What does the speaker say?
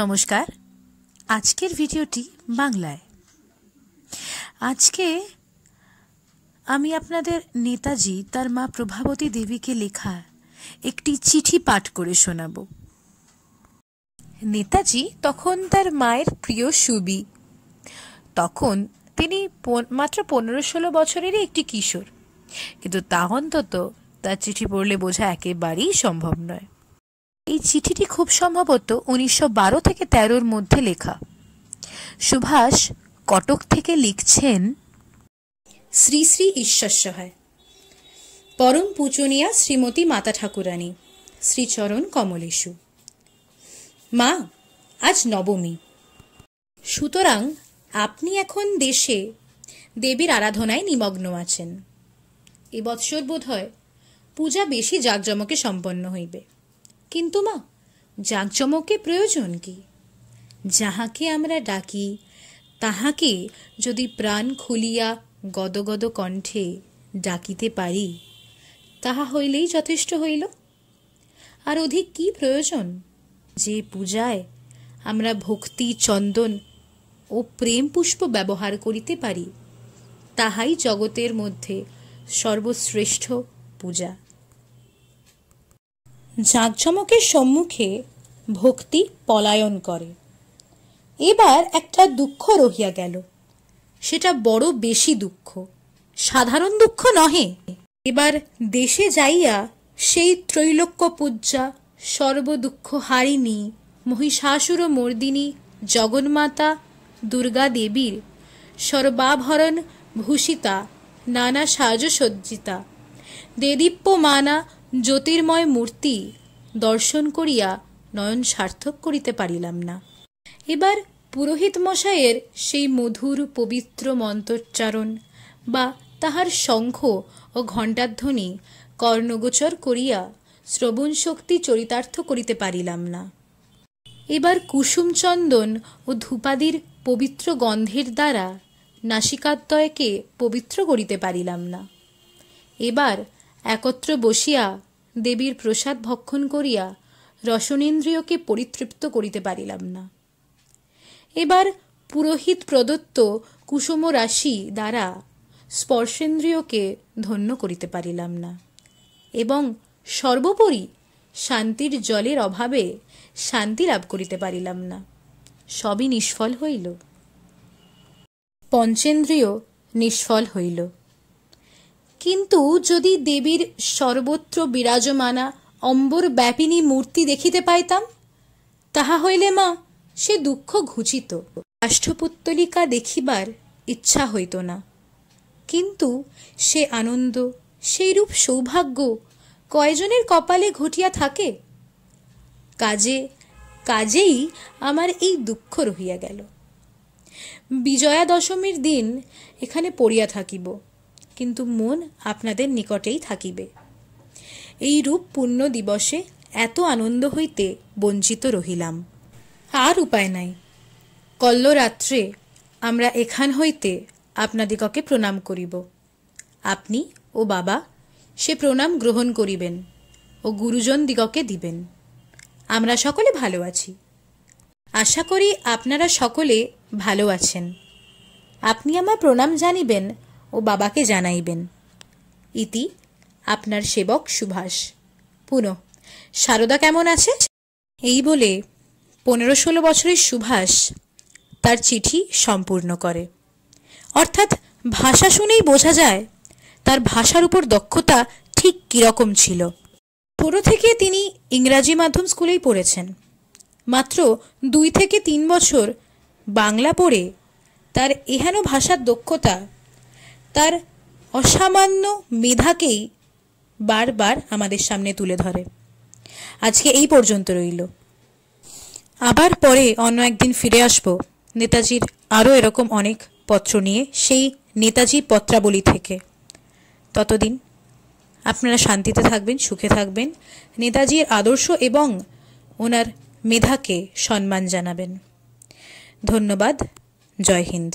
নমস্কার আজকের ভিডিওটি বাংলায় আজকে আমি আপনাদের নেতাজি তার মা প্রভাবতী দেবীকে লেখা একটি চিঠি পাঠ করে শোনাব নেতাজি তখন তার মায়ের প্রিয় সুবি তখন তিনি মাত্র পনেরো ষোলো বছরেরই একটি কিশোর কিন্তু তা অন্তত তার চিঠি পড়লে বোঝা একেবারেই সম্ভব নয় এই চিঠিটি খুব সম্ভবত উনিশশো বারো থেকে তেরোর মধ্যে লেখা সুভাষ কটক থেকে লিখছেন শ্রী শ্রী ঈশ্বর সহায় পরম পূজনীয়া শ্রীমতী মাতা ঠাকুরানী শ্রীচরণ কমলেশু মা আজ নবমী সুতরাং আপনি এখন দেশে দেবীর আরাধনায় নিমগ্ন আছেন এবৎসর বোধ হয় পূজা বেশি জাঁকজমকে সম্পন্ন হইবে কিন্তু মা জাঁকজমকে প্রয়োজন কি যাহাকে আমরা ডাকি তাহাকে যদি প্রাণ খুলিয়া গদগদ কণ্ঠে ডাকিতে পারি তাহা হইলেই যথেষ্ট হইল আর অধিক কি প্রয়োজন যে পূজায় আমরা ভক্তি চন্দন ও প্রেম পুষ্প ব্যবহার করিতে পারি তাহাই জগতের মধ্যে সর্বশ্রেষ্ঠ পূজা জাঁকজমকের সম্মুখে ভক্তি পলায়ন করে এবার একটা দুঃখ রহিয়া গেল সেটা বড় বেশি দুঃখ সাধারণ দুঃখ নহে এবার দেশে যাইয়া সেই ত্রৈলোক্য পূজা সর্বদুঃখ হারিণী মহিষাসুর মর্দিনী জগন্মাতা দুর্গা দেবীর সর্বাভরণ ভূষিতা নানা সাজসজ্জিতা দেদীপ্যমানা জ্যোতির্ময় মূর্তি দর্শন করিয়া নয়ন সার্থক করিতে পারিলাম না এবার পুরোহিত মশায়ের সেই মধুর পবিত্র মন্ত্রোচ্চারণ বা তাহার শঙ্খ ও ঘণ্টাধ্বনি কর্ণগোচর করিয়া শ্রবণ শক্তি চরিতার্থ করিতে পারিলাম না এবার কুসুমচন্দন ও ধূপাদির পবিত্র গন্ধের দ্বারা নাসিকাদ্বয়কে পবিত্র করিতে পারিলাম না এবার একত্র বসিয়া দেবীর প্রসাদ ভক্ষণ করিয়া রসনেন্দ্রিয়কে পরিতৃপ্ত করিতে পারিলাম না এবার পুরোহিত প্রদত্ত কুসুম রাশি দ্বারা স্পর্শেন্দ্রিয়কে ধন্য করিতে পারিলাম না এবং সর্বোপরি শান্তির জলের অভাবে শান্তি লাভ করিতে পারিলাম না সবই নিষ্ফল হইল পঞ্চেন্দ্রিয় নিষ্ফল হইল কিন্তু যদি দেবীর সর্বত্র বিরাজমানা অম্বর ব্যাপিনী মূর্তি দেখিতে পাইতাম তাহা হইলে মা সে দুঃখ ঘুচিত রাষ্ট্রপুত্তলিকা দেখিবার ইচ্ছা হইত না কিন্তু সে আনন্দ সেইরূপ সৌভাগ্য কয়জনের কপালে ঘটিয়া থাকে কাজে কাজেই আমার এই দুঃখ রহিয়া গেল বিজয়া দশমীর দিন এখানে পড়িয়া থাকিব কিন্তু মন আপনাদের নিকটেই থাকিবে এইরূপ পুণ্য দিবসে এত আনন্দ হইতে বঞ্চিত রহিলাম আর উপায় নাই কল্লরাত্রে আমরা এখান হইতে আপনাদিগকে প্রণাম করিব আপনি ও বাবা সে প্রণাম গ্রহণ করিবেন ও গুরুজন দিগকে দিবেন আমরা সকলে ভালো আছি আশা করি আপনারা সকলে ভালো আছেন আপনি আমার প্রণাম জানিবেন ও বাবাকে জানাইবেন ইতি আপনার সেবক সুভাষ পুনঃ সারদা কেমন আছে এই বলে পনেরো ষোলো বছরের সুভাষ তার চিঠি সম্পূর্ণ করে অর্থাৎ ভাষা শুনেই বোঝা যায় তার ভাষার উপর দক্ষতা ঠিক কীরকম ছিল পুরো থেকে তিনি ইংরাজি মাধ্যম স্কুলেই পড়েছেন মাত্র দুই থেকে তিন বছর বাংলা পড়ে তার এহেন ভাষার দক্ষতা তার অসামান্য মেধাকেই বারবার আমাদের সামনে তুলে ধরে আজকে এই পর্যন্ত রইল আবার পরে অন্য একদিন ফিরে আসব নেতাজির আরও এরকম অনেক পত্র নিয়ে সেই নেতাজি পত্রাবলী থেকে ততদিন আপনারা শান্তিতে থাকবেন সুখে থাকবেন নেতাজির আদর্শ এবং ওনার মেধাকে সম্মান জানাবেন ধন্যবাদ জয় হিন্দ